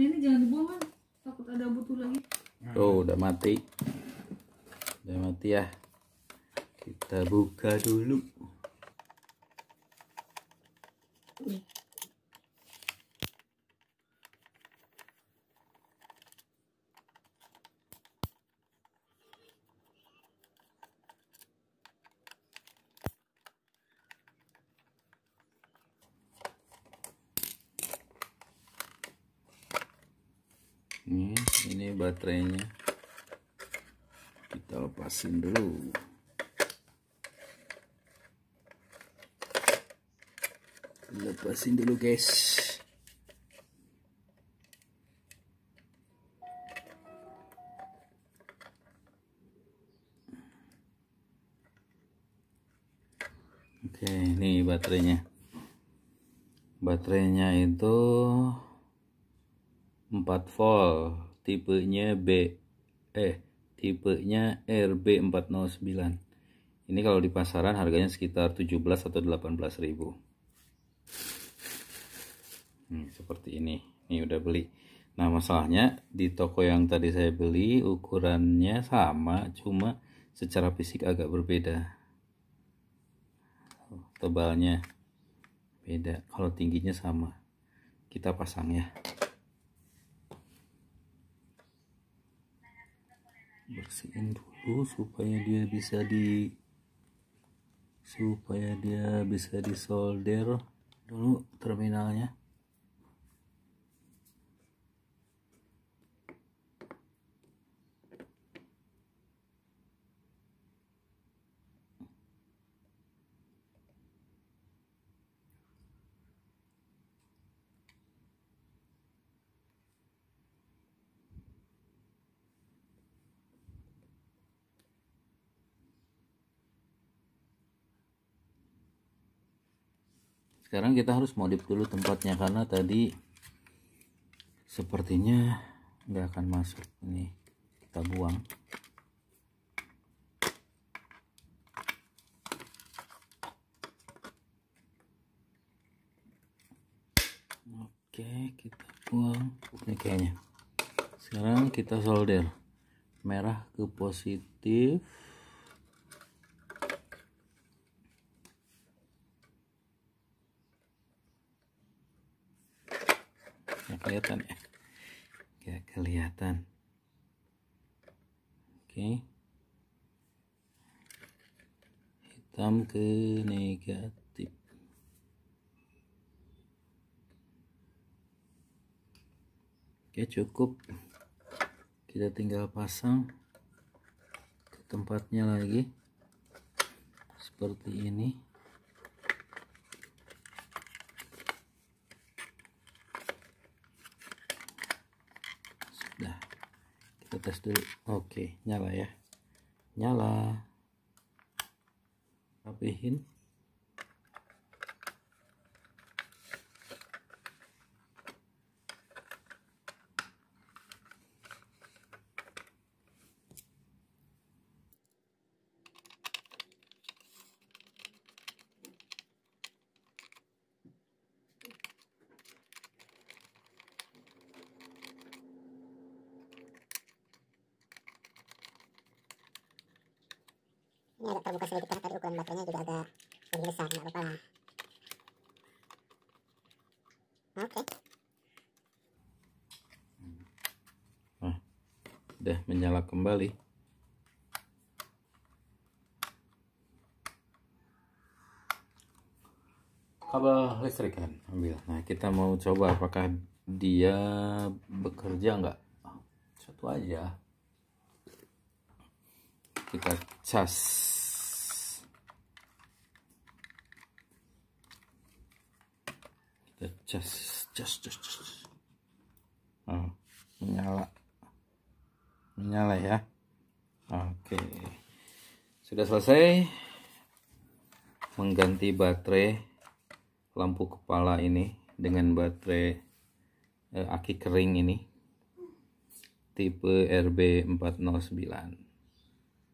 ini jangan dibuang kan takut ada butuh lagi tuh oh, udah mati udah mati ya kita buka dulu baterainya kita lepasin dulu lepasin dulu guys oke ini baterainya baterainya itu 4 volt tipenya B eh tipenya RB409 ini kalau di pasaran harganya sekitar 17 atau 18 ribu hmm, seperti ini ini udah beli nah masalahnya di toko yang tadi saya beli ukurannya sama cuma secara fisik agak berbeda oh, tebalnya beda kalau tingginya sama kita pasang ya bersihin dulu supaya dia bisa di supaya dia bisa disolder dulu terminalnya sekarang kita harus modif dulu tempatnya karena tadi sepertinya nggak akan masuk ini kita buang oke kita buang ini kayaknya sekarang kita solder merah ke positif kelihatan ya nggak kelihatan oke hitam ke negatif oke cukup kita tinggal pasang ke tempatnya lagi seperti ini atas dulu oke nyala ya nyala rapihin ini agak terbuka sedikit karena ya, tadi ukuran baterainya juga agak lebih besar nggak apa-apa lah oke okay. Hmm. nah udah menyala kembali kabel listrik kan ambil nah kita mau coba apakah dia bekerja nggak satu aja kita cas kita cas cas cas, cas. Nah, menyala menyala ya oke sudah selesai mengganti baterai lampu kepala ini dengan baterai eh, aki kering ini tipe RB409